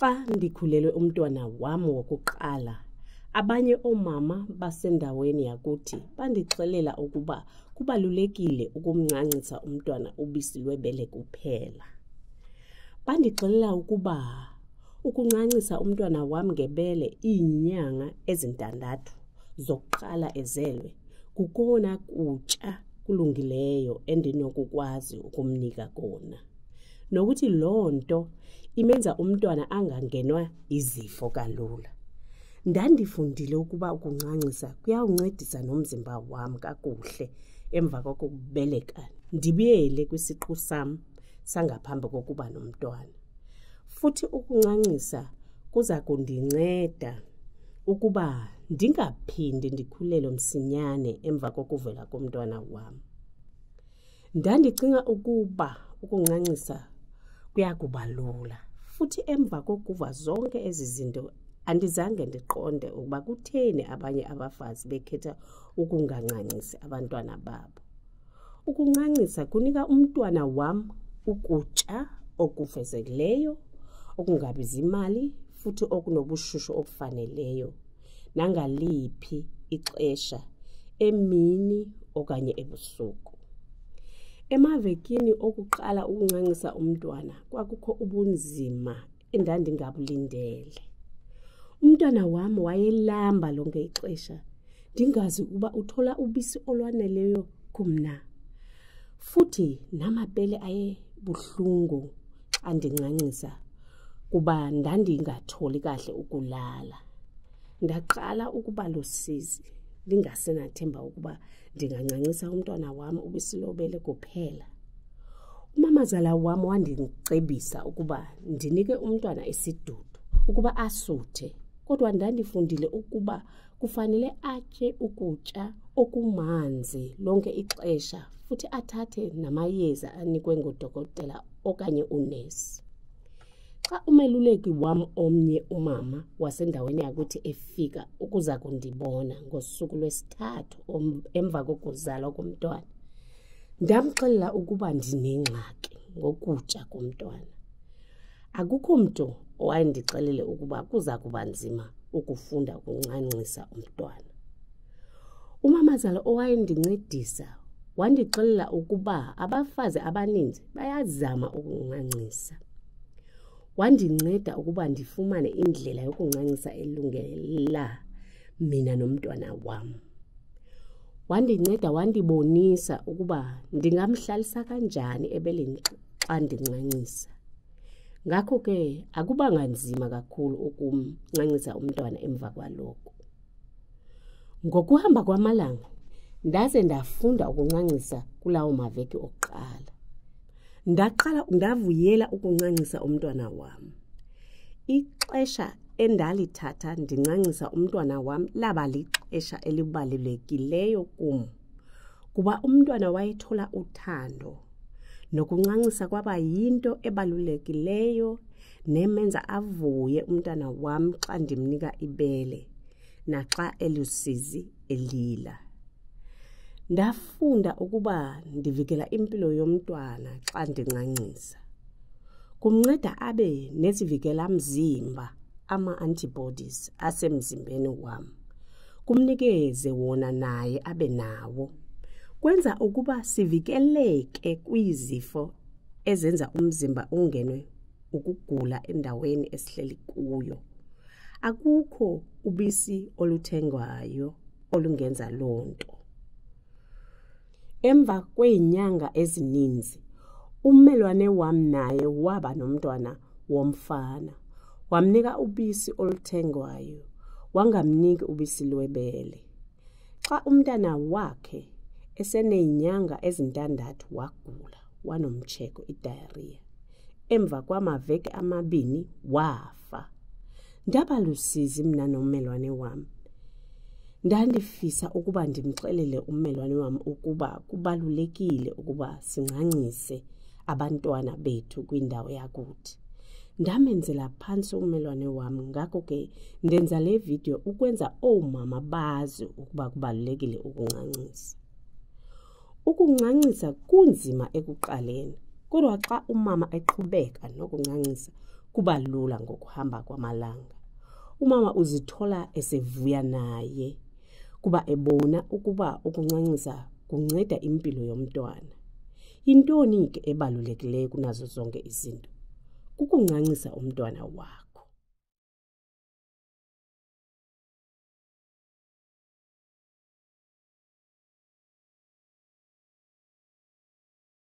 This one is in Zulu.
Xa ndikhulelwe umntwana wam wokuqala, abanye oomama basendaweni yakuthi bandixelela ukuba kubalulekile ukumncancisa umntwana ubisi lwebele kuphela. Bandixelela ukuba ukuncancisa umntwana wam ngebele iinyanga ezintandathu zokuqala ezelwe kukona kutya kulungileyo endinokukwazi ukumnika kona, nokuthi loo nto imenza umntwana angangenwa izifo kalula ndandifundile ukuba ukuncancisa kuyawuncedisa nomzimba wami kakuhle emva kokubeleka ndibuyele kwisiqu sam sangaphambi kokuba nomntwana futhi ukuncancisa kuza kundinceda ukuba ndingaphindi ndikhulelwe msinyane emva kokuvela komntwana wam ndandicinga ukuba ukuncancisa kuyakuba lula futhi emva kokuva zonke ezi zinto andizange ndiqonde ukuba kutheni abanye abafazi bekhetha ukungancancisi abantwana babo ukuncancisa kunika umntwana wam ukutya okufezekileyo okungabizi imali futhi okunobushushu obufaneleyo nangaliphi ixesha emini okanye ebusuku Emavekini okuqala ukuncancisa umntwana kwakukho ubunzima endandingabulindele. Umntwana wami wayelamba lonke ixesha, ndingazi ukuba uthola ubisi olwaneleyo kumna. Futhi namabele ayebuhlungu xa ndincancisa kuba ndandingatholi kahle ukulala. Ndaqala ukuba lusizi lingasenathemba ukuba ndingancancisa umntwana wam ubesilobele kuphela umamazala wam wandicebisa ukuba ndinike umntwana isidudu ukuba asuthe kodwa ndandifundile ukuba kufanele atye ukutya okumanzi lonke ixesha futhi athathe namayeza anikwe ngodokotela okanye unesi Xa umeluleki wami omnye umama wasendaweni yakuthi efika ukuza kundibona ngosuku lwesithathu emva kokuzalwa komntwana. Ndamxelela ukuba ndinengxaki ngokutsha komntwana. Akukho mntu owayendixelele ukuba kuza kuba nzima ukufunda ukuncancisa umntwana. Umamazala owayendincedisa wandixelela ukuba abafazi abaninzi bayazama ukuncancisa. wandinceda ukuba ndifumane indlela yokuncancisa elungela mina nomntwana wam wandinceda wandibonisa ukuba ndingamhlalisa kanjani ebeleni xa ndincancisa ngakho ke akubanga nzima kakhulu ukumncancisa umntwana emva kwaloko ngokuhamba kwamalanga ndaze ndafunda ukuncancisa kulawo maveki okuqala ngaqala ngavuyela ukuncancisa umntwana wami ixesha endalithatha ndincancisa umntwana wami laba lixesha elibalulekileyo kum kuba umntwana wayethola uthando nokuncancisa kwaba yinto ebalulekileyo nemenza avuye umntana wam xa ndimnika ibele naxa elusizi elila Ndafunda ukuba ndivikela impilo yomntwana xa ndincancisa. Kumnceda abe nezivikela mzimba ama-antibodies asemzimbeni wami. Kumnikeze wona naye abe nawo. Kwenza ukuba sivikeleke kwizifo ezenza umzimba ungenwe ukugula endaweni esihleli kuyo. Akukho ubisi oluthengwayo olungenza loo nto. Emva kwezinyanga ezininzi, ummelwane wami naye waba nomntwana womfana, wamnika ubisi oluthengwayo, wangamniki ubisi lwebele. Xa umntana wakhe eseneenyanga ezintandathu wagula wanomtsheko, i-diarrhea, emva kwamaveki amabini wafa. Ndaba lusizi mna nommelwane wam ndandifisa ukuba ndimxelele ummelwane wam ukuba kubalulekile ukuba sincancise abantwana bethu kwindawo yakuthi ndamenzela phantsi ummelwane wam ngako ke ndenza le vidiyo ukwenza oomama bazi ukuba kubalulekile ukuncancisa ukuncancisa kunzima ekuqaleni kodwa xa umama eqhubeka nokuncancisa kuba lula ngokuhamba kwamalanga umama uzithola esevuya naye kuba ebona ukuba ukuncancisa kunceda impilo yomntwana yintoni ke ebalulekileyo kunazo zonke izinto kukuncancisa umntwana wakho